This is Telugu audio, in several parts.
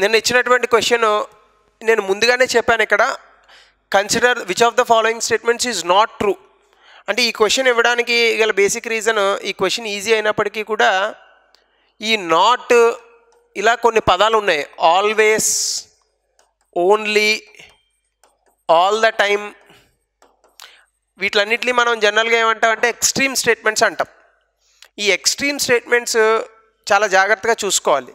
నేను ఇచ్చినటువంటి క్వశ్చన్ నేను ముందుగానే చెప్పాను ఇక్కడ consider which of the following statements is not true అంటే ఈ క్వశ్చన్ ఇవ్వడానికి గల బేసిక్ రీజన్ ఈ క్వశ్చన్ ఈజీ అయినప్పటికీ కూడా ఈ నాట్ ఇలా కొన్ని పదాలు ఉన్నాయి always only all the time వీటిలన్నింటినీ మనం జనరల్గా ఏమంటాం అంటే ఎక్స్ట్రీమ్ స్టేట్మెంట్స్ అంటాం ఈ ఎక్స్ట్రీమ్ స్టేట్మెంట్స్ చాలా జాగ్రత్తగా చూసుకోవాలి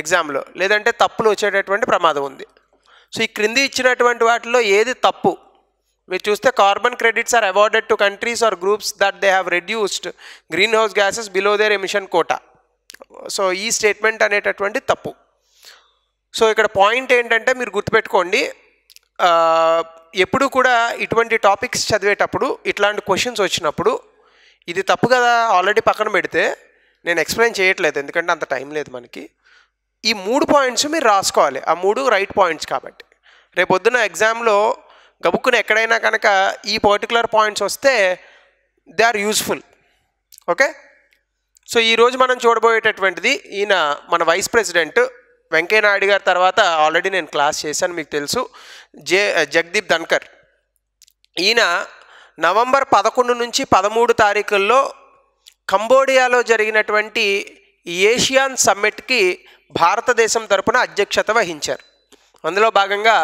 ఎగ్జామ్లో లేదంటే తప్పులు వచ్చేటటువంటి ప్రమాదం ఉంది సో ఈ క్రింది ఇచ్చినటువంటి వాటిలో ఏది తప్పు మీరు చూస్తే carbon credits are awarded to countries or groups that they have reduced greenhouse gases below their emission quota so ఈ స్టేట్మెంట్ అనేటటువంటి తప్పు సో ఇక్కడ పాయింట్ ఏంటంటే మీరు గుర్తుపెట్టుకోండి ఎప్పుడు కూడా ఇటువంటి టాపిక్స్ చదివేటప్పుడు ఇట్లాంటి క్వశ్చన్స్ వచ్చినప్పుడు ఇది తప్పు కదా ఆల్రెడీ పక్కన పెడితే నేను ఎక్స్ప్లెయిన్ చేయట్లేదు ఎందుకంటే అంత టైం లేదు మనకి ఈ మూడు పాయింట్స్ మీరు రాసుకోవాలి ఆ మూడు రైట్ పాయింట్స్ కాబట్టి రేపొద్దున ఎగ్జామ్లో గబుక్కున ఎక్కడైనా కనుక ఈ పర్టికులర్ పాయింట్స్ వస్తే they are useful okay so ఈరోజు మనం చూడబోయేటటువంటిది ఈయన మన వైస్ ప్రెసిడెంట్ వెంకయ్యనాయుడు గారి తర్వాత ఆల్రెడీ నేను క్లాస్ చేశాను మీకు తెలుసు జే జగదీప్ ధన్కర్ ఈయన నవంబర్ పదకొండు నుంచి పదమూడు తారీఖుల్లో కంబోడియాలో జరిగినటువంటి ఏషియాన్ సమ్మిట్కి భారతదేశం తరపున అధ్యక్షత వహించారు అందులో భాగంగా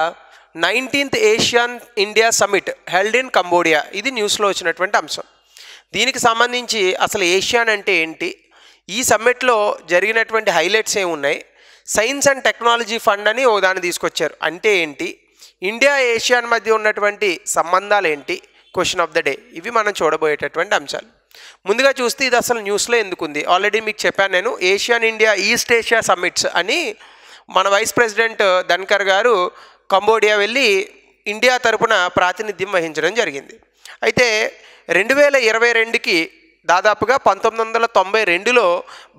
nineteenth Asian India summit held in Cambodia ఇది న్యూస్లో వచ్చినటువంటి అంశం దీనికి సంబంధించి అసలు ఏషియాన్ అంటే ఏంటి ఈ సమ్మిట్లో జరిగినటువంటి హైలైట్స్ ఏమున్నాయి సైన్స్ అండ్ టెక్నాలజీ ఫండ్ అని ఓ దాన్ని తీసుకొచ్చారు అంటే ఏంటి ఇండియా ఏషియాన్ మధ్య ఉన్నటువంటి సంబంధాలు ఏంటి క్వశ్చన్ ఆఫ్ ద డే ఇవి మనం చూడబోయేటటువంటి అంశాలు ముందుగా చూస్తే ఇది అసలు న్యూస్లో ఎందుకుంది ఆల్రెడీ మీకు చెప్పాను నేను Asian India East Asia summits అని మన వైస్ ప్రెసిడెంట్ ధన్కర్ గారు కంబోడియా వెళ్ళి ఇండియా తరపున ప్రాతినిధ్యం వహించడం జరిగింది అయితే రెండు వేల ఇరవై రెండుకి దాదాపుగా పంతొమ్మిది వందల తొంభై రెండులో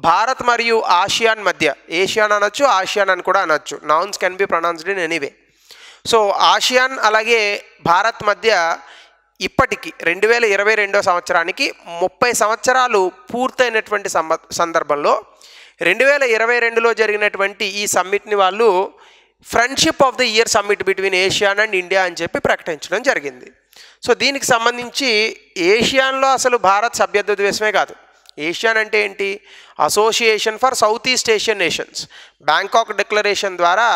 భారత్ మరియు ఆసియాన్ మధ్య ఏషియాన్ అనొచ్చు ఆసియాన్ అని కూడా అనొచ్చు nouns can be pronounced in anyway so ASEAN అలాగే భారత్ మధ్య ఇప్పటికి రెండు వేల ఇరవై రెండో సంవత్సరానికి ముప్పై సంవత్సరాలు పూర్తయినటువంటి సందర్భంలో రెండు వేల ఇరవై రెండులో జరిగినటువంటి ఈ సమ్మిట్ని వాళ్ళు friendship of the year summit between ASEAN and India అని చెప్పి ప్రకటించడం జరిగింది సో దీనికి సంబంధించి ఏషియాన్లో అసలు భారత్ సభ్యత్వ ద్వేషమే కాదు ఏషియాన్ అంటే ఏంటి association for South East Asian nations Bangkok declaration ద్వారా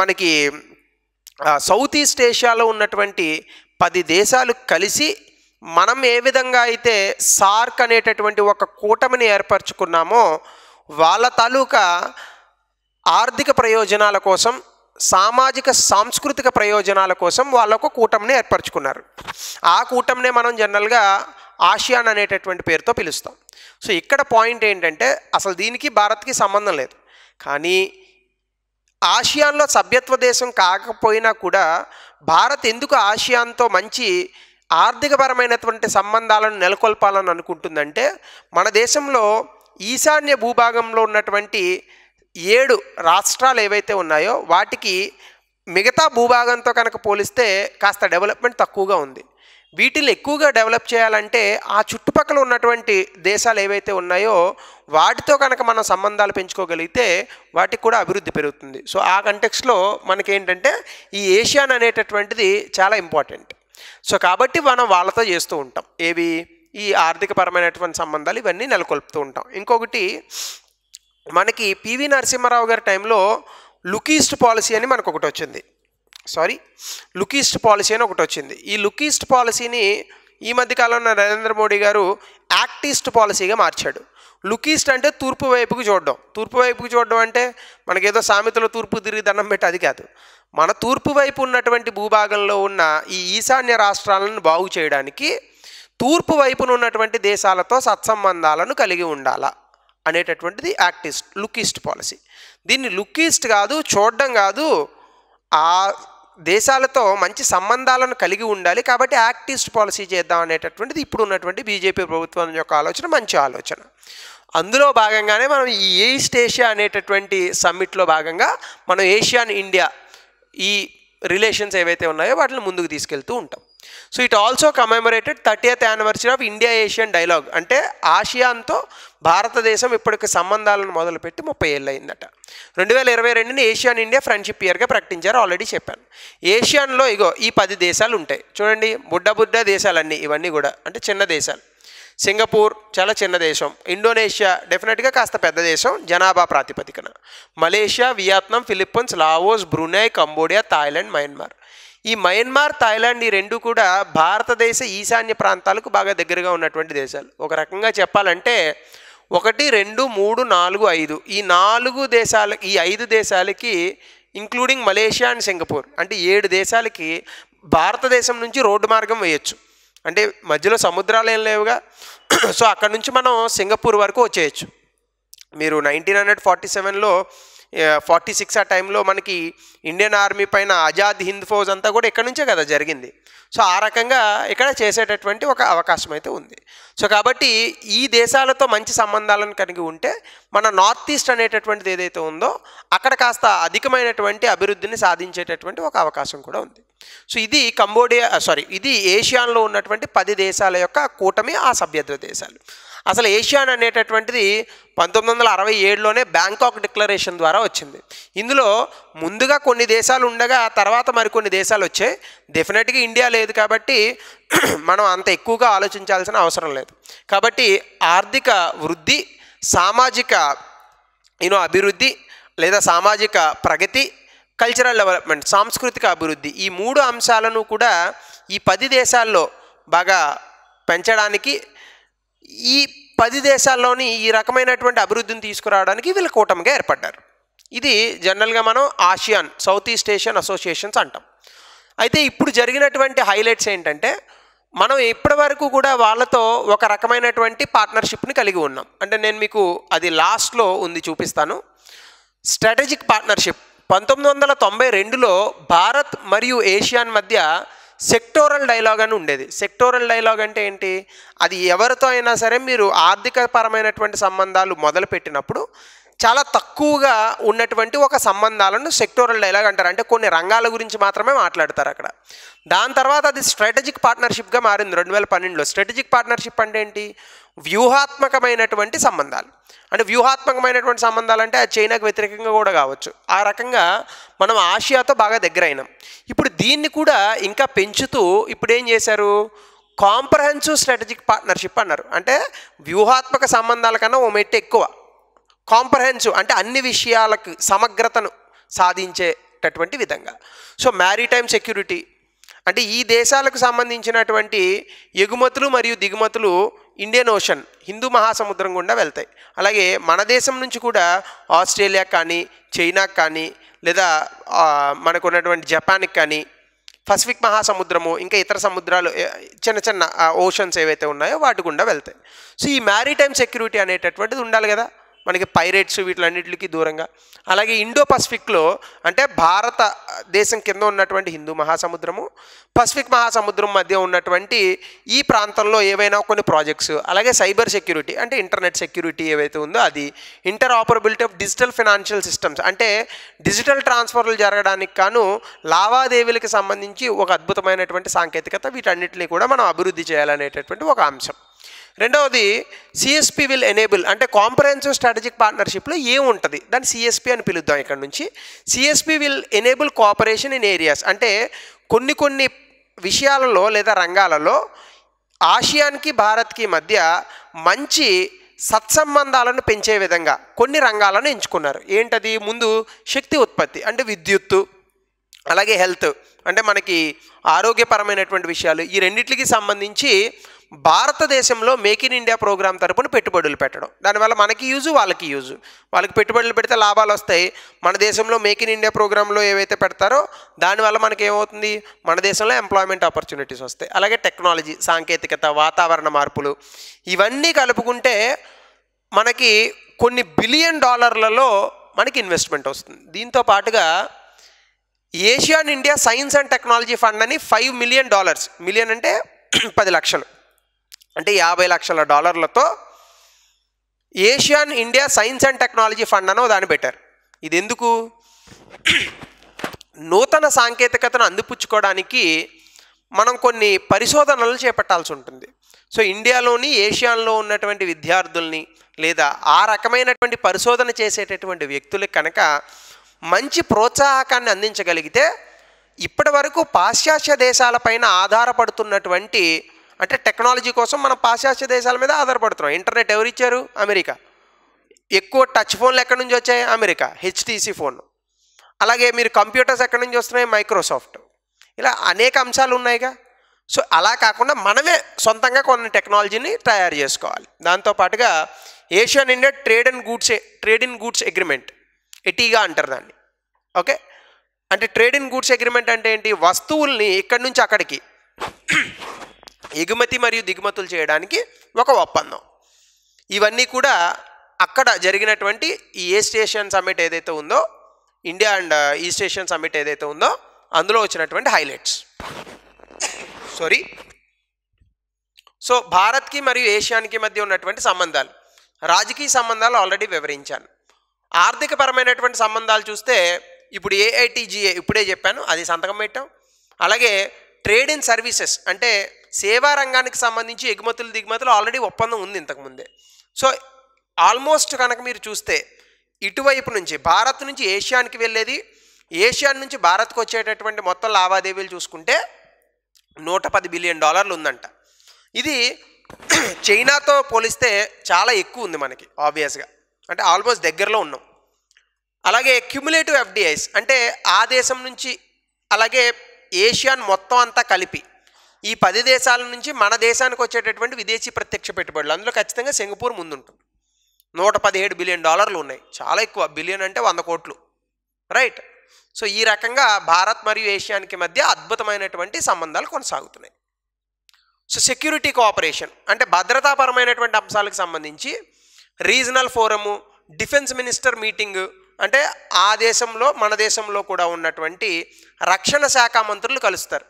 మనకి సౌత్ ఈస్ట్ ఏషియాలో ఉన్నటువంటి పది దేశాలు కలిసి మనం ఏ విధంగా అయితే సార్క్ అనేటటువంటి ఒక కూటమిని ఏర్పరచుకున్నామో వాళ్ళ తాలూకా ఆర్థిక ప్రయోజనాల కోసం సామాజిక సాంస్కృతిక ప్రయోజనాల కోసం ఒక కూటమిని ఏర్పరచుకున్నారు ఆ కూటమినే మనం జనరల్గా ఆసియాన్ అనేటటువంటి పేరుతో పిలుస్తాం సో ఇక్కడ పాయింట్ ఏంటంటే అసలు దీనికి భారత్కి సంబంధం లేదు కానీ ఆసియాన్లో సభ్యత్వ దేశం కాకపోయినా కూడా భారత్ ఎందుకు ఆసియాన్తో మంచి ఆర్థికపరమైనటువంటి సంబంధాలను నెలకొల్పాలని అనుకుంటుందంటే మన దేశంలో ఈశాన్య భూభాగంలో ఉన్నటువంటి ఏడు రాష్ట్రాలు ఏవైతే ఉన్నాయో వాటికి మిగతా భూభాగంతో కనుక పోలిస్తే కాస్త డెవలప్మెంట్ తక్కువగా ఉంది వీటిని ఎక్కువగా డెవలప్ చేయాలంటే ఆ చుట్టుపక్కల ఉన్నటువంటి దేశాలు ఏవైతే ఉన్నాయో వాటితో కనుక మనం సంబంధాలు పెంచుకోగలిగితే వాటికి కూడా అభివృద్ధి పెరుగుతుంది సో ఆ కంటెక్స్లో మనకేంటంటే ఈ ఏషియాన్ అనేటటువంటిది చాలా ఇంపార్టెంట్ సో కాబట్టి మనం వాళ్ళతో చేస్తూ ఉంటాం ఏవి ఈ ఆర్థికపరమైనటువంటి సంబంధాలు ఇవన్నీ నెలకొల్పుతూ ఉంటాం ఇంకొకటి మనకి పివి నరసింహారావు గారి టైంలో లుకీస్ట్ పాలసీ అని మనకు ఒకటి వచ్చింది సారీ లుకీస్ట్ పాలసీ అని ఒకటి వచ్చింది ఈ లుకీస్ట్ పాలసీని ఈ మధ్యకాలంలో నరేంద్ర మోడీ గారు యాక్టిస్ట్ పాలసీగా మార్చాడు లుకీస్ట్ అంటే తూర్పు వైపుకు చూడడం తూర్పు వైపుకు చూడడం అంటే మనకేదో సామెతలో తూర్పు తిరిగి దండం పెట్టి అది కాదు మన తూర్పు వైపు ఉన్నటువంటి భూభాగంలో ఉన్న ఈ ఈశాన్య రాష్ట్రాలను బాగు చేయడానికి తూర్పు వైపున ఉన్నటువంటి దేశాలతో సత్సంబంధాలను కలిగి ఉండాలా అనేటటువంటిది యాక్టిస్ట్ లుకీస్ట్ పాలసీ దీన్ని లుకీస్ట్ కాదు చూడడం కాదు ఆ దేశాలతో మంచి సంబంధాలను కలిగి ఉండాలి కాబట్టి యాక్ట్ ఈస్ట్ పాలసీ చేద్దాం అనేటటువంటిది ఇప్పుడు ఉన్నటువంటి బీజేపీ ప్రభుత్వం యొక్క ఆలోచన మంచి ఆలోచన అందులో భాగంగానే మనం ఈ ఈస్ట్ ఏషియా అనేటటువంటి సమ్మిట్లో భాగంగా మనం ఏషియాన్ ఇండియా ఈ రిలేషన్స్ ఏవైతే ఉన్నాయో వాటిని ముందుకు తీసుకెళ్తూ ఉంటాం so it also commemorated eighth anniversary of India Asian dialogue అంటే ఆసియాన్తో భారతదేశం ఇప్పటికి సంబంధాలను మొదలుపెట్టి ముప్పై ఏళ్ళు అయిందట రెండు వేల ఇరవై రెండుని ఏషియాన్ ఇండియా ఫ్రెండ్షిప్ ఇయర్గా ప్రకటించారు ఆల్రెడీ చెప్పాను ఏషియాన్లో ఇగో ఈ పది దేశాలు ఉంటాయి చూడండి బుడ్డ బుడ్డ దేశాలన్నీ ఇవన్నీ కూడా అంటే చిన్న దేశాలు సింగపూర్ చాలా చిన్న దేశం ఇండోనేషియా డెఫినెట్గా కాస్త పెద్ద దేశం జనాభా ప్రాతిపదికన Malaysia Vietnam Philippines Laos Brunei Cambodia Thailand Myanmar ఈ మయన్మార్ థాయిలాండ్ ఈ రెండు కూడా భారతదేశ ఈశాన్య ప్రాంతాలకు బాగా దగ్గరగా ఉన్నటువంటి దేశాలు ఒక రకంగా చెప్పాలంటే ఒకటి రెండు మూడు నాలుగు ఐదు ఈ నాలుగు దేశాల ఈ ఐదు దేశాలకి ఇంక్లూడింగ్ మలేషియా అండ్ సింగపూర్ అంటే ఏడు దేశాలకి భారతదేశం నుంచి రోడ్డు మార్గం వేయచ్చు అంటే మధ్యలో సముద్రాలు ఏం లేవుగా సో అక్కడ నుంచి మనం సింగపూర్ వరకు వచ్చేయచ్చు మీరు నైన్టీన్ హండ్రెడ్ ఫార్టీ సెవెన్లో ఫార్టీ సిక్స్ ఆ టైంలో మనకి ఇండియన్ ఆర్మీ పైన ఆజాద్ హింద్ ఫౌజ్ అంతా కూడా ఇక్కడ నుంచే కదా జరిగింది సో ఆ రకంగా ఇక్కడ చేసేటటువంటి ఒక అవకాశం అయితే ఉంది సో కాబట్టి ఈ దేశాలతో మంచి సంబంధాలను కలిగి ఉంటే మన నార్త్ ఈస్ట్ అనేటటువంటిది ఏదైతే ఉందో అక్కడ కాస్త అధికమైనటువంటి అభివృద్ధిని సాధించేటటువంటి ఒక అవకాశం కూడా ఉంది సో ఇది కంబోడియా సారీ uh, ఇది ఏషియాలో ఉన్నటువంటి పది దేశాల యొక్క కూటమి ఆ సభ్యత్వ దేశాలు అసలు ఏషియాన్ అనేటటువంటిది పంతొమ్మిది వందల అరవై ఏడులోనే బ్యాంకాక్ డిక్లరేషన్ ద్వారా వచ్చింది ఇందులో ముందుగా కొన్ని దేశాలు ఉండగా తర్వాత మరికొన్ని దేశాలు వచ్చాయి డెఫినెట్గా ఇండియా లేదు కాబట్టి మనం అంత ఎక్కువగా ఆలోచించాల్సిన అవసరం లేదు కాబట్టి ఆర్థిక వృద్ధి సామాజిక యూనో అభివృద్ధి లేదా సామాజిక ప్రగతి కల్చరల్ డెవలప్మెంట్ సాంస్కృతిక అభివృద్ధి ఈ మూడు అంశాలను కూడా ఈ పది దేశాల్లో బాగా పెంచడానికి ఈ పది దేశాల్లోని ఈ రకమైనటువంటి అభివృద్ధిని తీసుకురావడానికి వీళ్ళు కూటమిగా ఏర్పడ్డారు ఇది జనరల్గా మనం ASEAN South East Asian associations అంటాం అయితే ఇప్పుడు జరిగినటువంటి హైలైట్స్ ఏంటంటే మనం ఇప్పటి వరకు కూడా వాళ్ళతో ఒక రకమైనటువంటి పార్ట్నర్షిప్ని కలిగి ఉన్నాం అంటే నేను మీకు అది లాస్ట్లో ఉంది చూపిస్తాను స్ట్రాటజిక్ పార్ట్నర్షిప్ పంతొమ్మిది వందల తొంభై రెండులో భారత్ మరియు ఏషియాన్ మధ్య సెక్టోరల్ డైలాగ్ అని ఉండేది సెక్టోరల్ డైలాగ్ అంటే ఏంటి అది ఎవరితో అయినా సరే మీరు ఆర్థిక పరమైనటువంటి సంబంధాలు మొదలుపెట్టినప్పుడు చాలా తక్కువగా ఉన్నటువంటి ఒక సంబంధాలను సెక్టోరల్ డైలాగ్ అంటారు అంటే కొన్ని రంగాల గురించి మాత్రమే మాట్లాడతారు అక్కడ దాని తర్వాత అది స్ట్రాటజిక్ పార్ట్నర్షిప్గా మారింది రెండు వేల పన్నెండులో స్ట్రాటజిక్ పార్ట్నర్షిప్ అంటే ఏంటి వ్యూహాత్మకమైనటువంటి సంబంధాలు అంటే వ్యూహాత్మకమైనటువంటి సంబంధాలు అంటే అది చైనాకు వ్యతిరేకంగా కూడా కావచ్చు ఆ రకంగా మనం ఆసియాతో బాగా దగ్గర అయినాం ఇప్పుడు దీన్ని కూడా ఇంకా పెంచుతూ ఇప్పుడు ఏం చేశారు కాంప్రహెన్సివ్ స్ట్రాటజిక్ పార్ట్నర్షిప్ అన్నారు అంటే వ్యూహాత్మక సంబంధాల కన్నా ఓ మెట్టు ఎక్కువ కాంప్రహెన్సివ్ అంటే అన్ని విషయాలకు సమగ్రతను సాధించేటటువంటి విధంగా సో మ్యారీటైమ్ సెక్యూరిటీ అంటే ఈ దేశాలకు సంబంధించినటువంటి ఎగుమతులు మరియు దిగుమతులు ఇండియన్ ఓషన్ హిందూ మహాసముద్రం గుండా వెళ్తాయి అలాగే మన దేశం నుంచి కూడా ఆస్ట్రేలియా కానీ చైనాకు కానీ లేదా మనకున్నటువంటి జపాన్కి కానీ పసిఫిక్ మహాసముద్రము ఇంకా ఇతర సముద్రాలు చిన్న చిన్న ఓషన్స్ ఏవైతే ఉన్నాయో వాటి గుండా వెళ్తాయి సో ఈ మ్యారీటైమ్ సెక్యూరిటీ అనేటటువంటిది ఉండాలి కదా మనకి పైరేట్స్ వీటిలన్నిటికి దూరంగా అలాగే ఇండో పసిఫిక్లో అంటే భారత దేశం కింద ఉన్నటువంటి హిందూ మహాసముద్రము పసిఫిక్ మహాసముద్రం మధ్య ఉన్నటువంటి ఈ ప్రాంతంలో ఏవైనా కొన్ని ప్రాజెక్ట్స్ అలాగే సైబర్ సెక్యూరిటీ అంటే ఇంటర్నెట్ సెక్యూరిటీ ఏవైతే ఉందో అది interoperability of digital financial systems అంటే డిజిటల్ ట్రాన్స్ఫర్లు జరగడానికి కాను లావాదేవీలకు సంబంధించి ఒక అద్భుతమైనటువంటి సాంకేతికత వీటన్నిటిని కూడా మనం అభివృద్ధి చేయాలనేటటువంటి ఒక అంశం రెండవది సిఎస్పి విల్ ఎనేబుల్ అంటే కాంప్రహెన్సివ్ స్ట్రాటజిక్ పార్ట్నర్షిప్లో ఏముంటుంది దాన్ని సిఎస్పి అని పిలుద్దాం ఇక్కడ నుంచి CSP will enable cooperation in areas అంటే కొన్ని కొన్ని విషయాలలో లేదా రంగాలలో ఆసియాన్కి భారత్కి మధ్య మంచి సత్సంబంధాలను పెంచే విధంగా కొన్ని రంగాలను ఎంచుకున్నారు ఏంటది ముందు శక్తి ఉత్పత్తి అంటే విద్యుత్తు అలాగే హెల్త్ అంటే మనకి ఆరోగ్యపరమైనటువంటి విషయాలు ఈ రెండింటికి సంబంధించి భారతదేశంలో మేక్ ఇన్ ఇండియా ప్రోగ్రాం తరపున పెట్టుబడులు పెట్టడం దానివల్ల మనకి యూజు వాళ్ళకి యూజు వాళ్ళకి పెట్టుబడులు పెడితే లాభాలు వస్తాయి మన దేశంలో మేక్ ఇన్ ఇండియా ప్రోగ్రాంలో ఏవైతే పెడతారో దానివల్ల మనకి ఏమవుతుంది మన దేశంలో ఎంప్లాయ్మెంట్ ఆపర్చునిటీస్ వస్తాయి అలాగే టెక్నాలజీ సాంకేతికత వాతావరణ మార్పులు ఇవన్నీ కలుపుకుంటే మనకి కొన్ని బిలియన్ డాలర్లలో మనకి ఇన్వెస్ట్మెంట్ వస్తుంది దీంతో పాటుగా ASEAN India science and technology fund అని ఫైవ్ మిలియన్ డాలర్స్ మిలియన్ అంటే పది లక్షలు అంటే యాభై లక్షల డాలర్లతో Asian India science and technology fund అని దాన్ని పెట్టారు ఇది ఎందుకు నూతన సాంకేతికతను అందిపుచ్చుకోవడానికి మనం కొన్ని పరిశోధనలు చేపట్టాల్సి ఉంటుంది సో ఇండియాలోని ఏషియాలో ఉన్నటువంటి విద్యార్థుల్ని లేదా ఆ రకమైనటువంటి పరిశోధన చేసేటటువంటి వ్యక్తులకు కనుక మంచి ప్రోత్సాహకాన్ని అందించగలిగితే ఇప్పటి వరకు పాశ్చాత్య దేశాలపైన ఆధారపడుతున్నటువంటి అంటే టెక్నాలజీ కోసం మనం పాశ్చాత్య దేశాల మీద ఆధారపడుతున్నాం ఇంటర్నెట్ ఎవరు ఇచ్చారు అమెరికా ఎక్కువ టచ్ ఫోన్లు ఎక్కడి నుంచి వచ్చాయి అమెరికా హెచ్టీసీ ఫోన్ అలాగే మీరు కంప్యూటర్స్ ఎక్కడి నుంచి వస్తున్నాయి మైక్రోసాఫ్ట్ ఇలా అనేక అంశాలు ఉన్నాయిగా సో అలా కాకుండా మనమే సొంతంగా కొన్ని టెక్నాలజీని తయారు చేసుకోవాలి దాంతోపాటుగా Asian India trade and goods trade in goods agreement ఎటీగా అంటారు దాన్ని ఓకే అంటే ట్రేడ్ ఇన్ గూడ్స్ అగ్రిమెంట్ అంటే ఏంటి వస్తువుల్ని ఇక్కడి నుంచి అక్కడికి ఎగుమతి మరియు దిగుమతులు చేయడానికి ఒక ఒప్పందం ఇవన్నీ కూడా అక్కడ జరిగినటువంటి ఈ ఏ స్టేషన్ సమ్మిట్ ఏదైతే ఉందో India and East Asian summit ఏదైతే ఉందో అందులో వచ్చినటువంటి హైలైట్స్ సారీ సో భారత్కి మరియు ఏషియానికి మధ్య ఉన్నటువంటి సంబంధాలు రాజకీయ సంబంధాలు ఆల్రెడీ వివరించాను ఆర్థికపరమైనటువంటి సంబంధాలు చూస్తే ఇప్పుడు ఏఐటిజిఏ ఇప్పుడే చెప్పాను అది సంతకం పెట్టాం అలాగే ట్రేడ్ ఇన్ సర్వీసెస్ అంటే సేవా రంగానికి సంబంధించి ఎగుమతులు దిగుమతులు ఆల్రెడీ ఒప్పందం ఉంది ఇంతకుముందే సో ఆల్మోస్ట్ కనుక మీరు చూస్తే ఇటువైపు నుంచి భారత్ నుంచి ఏషియానికి వెళ్ళేది ఏషియా నుంచి భారత్కు వచ్చేటటువంటి మొత్తం లావాదేవీలు చూసుకుంటే నూట పది బిలియన్ డాలర్లు ఉందంట ఇది చైనాతో పోలిస్తే చాలా ఎక్కువ ఉంది మనకి ఆబ్వియస్గా అంటే ఆల్మోస్ట్ దగ్గరలో ఉన్నాం అలాగే క్యుములేటివ్ ఎఫ్డిఐస్ అంటే ఆ దేశం నుంచి అలాగే ఏషియాను మొత్తం అంతా కలిపి ఈ పది దేశాల నుంచి మన దేశానికి వచ్చేటటువంటి విదేశీ ప్రత్యక్ష పెట్టుబడులు అందులో ఖచ్చితంగా సింగపూర్ ముందుంటుంది నూట పదిహేడు బిలియన్ డాలర్లు ఉన్నాయి చాలా ఎక్కువ బిలియన్ అంటే వంద కోట్లు రైట్ సో ఈ రకంగా భారత్ మరియు ఏషియానికి మధ్య అద్భుతమైనటువంటి సంబంధాలు కొనసాగుతున్నాయి సో సెక్యూరిటీ కోఆపరేషన్ అంటే భద్రతాపరమైనటువంటి అంశాలకు సంబంధించి regional forum defence minister meeting అంటే ఆ దేశంలో మన దేశంలో కూడా ఉన్నటువంటి రక్షణ శాఖ మంత్రులు కలుస్తారు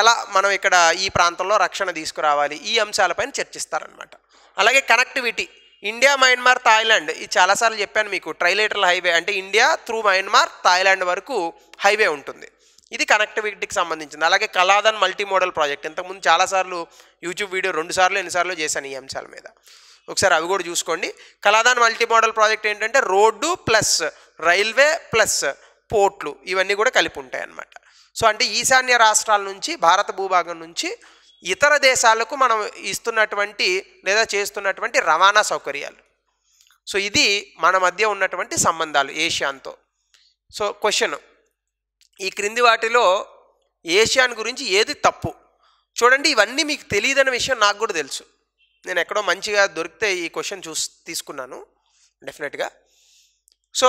ఎలా మనం ఇక్కడ ఈ ప్రాంతంలో రక్షణ తీసుకురావాలి ఈ అంశాలపైన చర్చిస్తారనమాట అలాగే కనెక్టివిటీ ఇండియా మయన్మార్ థాయిలాండ్ ఇది చాలాసార్లు చెప్పాను మీకు ట్రైలేటరల్ హైవే అంటే ఇండియా త్రూ మయన్మార్ థాయిలాండ్ వరకు హైవే ఉంటుంది ఇది కనెక్టివిటీకి సంబంధించింది అలాగే కలాదన్ మల్టీ మోడల్ ప్రాజెక్ట్ ఇంతకుముందు చాలాసార్లు యూట్యూబ్ వీడియో రెండుసార్లు ఎన్నిసార్లు చేశాను ఈ అంశాల మీద ఒకసారి అవి కూడా చూసుకోండి కలాదాన్ మల్టీ మోడల్ ప్రాజెక్ట్ ఏంటంటే రోడ్డు ప్లస్ రైల్వే ప్లస్ పోర్ట్లు ఇవన్నీ కూడా కలిపి ఉంటాయి అన్నమాట సో అంటే ఈశాన్య రాష్ట్రాల నుంచి భారత భూభాగం నుంచి ఇతర దేశాలకు మనం ఇస్తున్నటువంటి లేదా చేస్తున్నటువంటి రవాణా సౌకర్యాలు సో ఇది మన మధ్య ఉన్నటువంటి సంబంధాలు ఏషియాన్తో సో క్వశ్చన్ ఈ క్రింది వాటిలో ఏషియాన్ గురించి ఏది తప్పు చూడండి ఇవన్నీ మీకు తెలియదనే విషయం నాకు కూడా తెలుసు నేను ఎక్కడో మంచిగా దొరికితే ఈ క్వశ్చన్ చూసి తీసుకున్నాను డెఫినెట్గా సో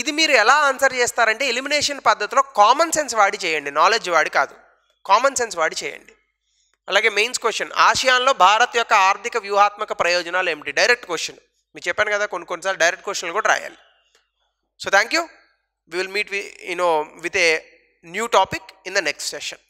ఇది మీరు ఎలా ఆన్సర్ చేస్తారంటే ఎలిమినేషన్ పద్ధతిలో కామన్ సెన్స్ వాడి చేయండి నాలెడ్జ్ వాడి కాదు కామన్ సెన్స్ వాడి చేయండి అలాగే మెయిన్స్ క్వశ్చన్ ఆసియాన్లో భారత్ యొక్క ఆర్థిక వ్యూహాత్మక ప్రయోజనాలు ఏమిటి డైరెక్ట్ క్వశ్చన్ మీరు చెప్పాను కదా కొన్ని కొన్నిసార్లు డైరెక్ట్ క్వశ్చన్లు కూడా రాయాలి so thank you we will meet we you know with a new topic in the next session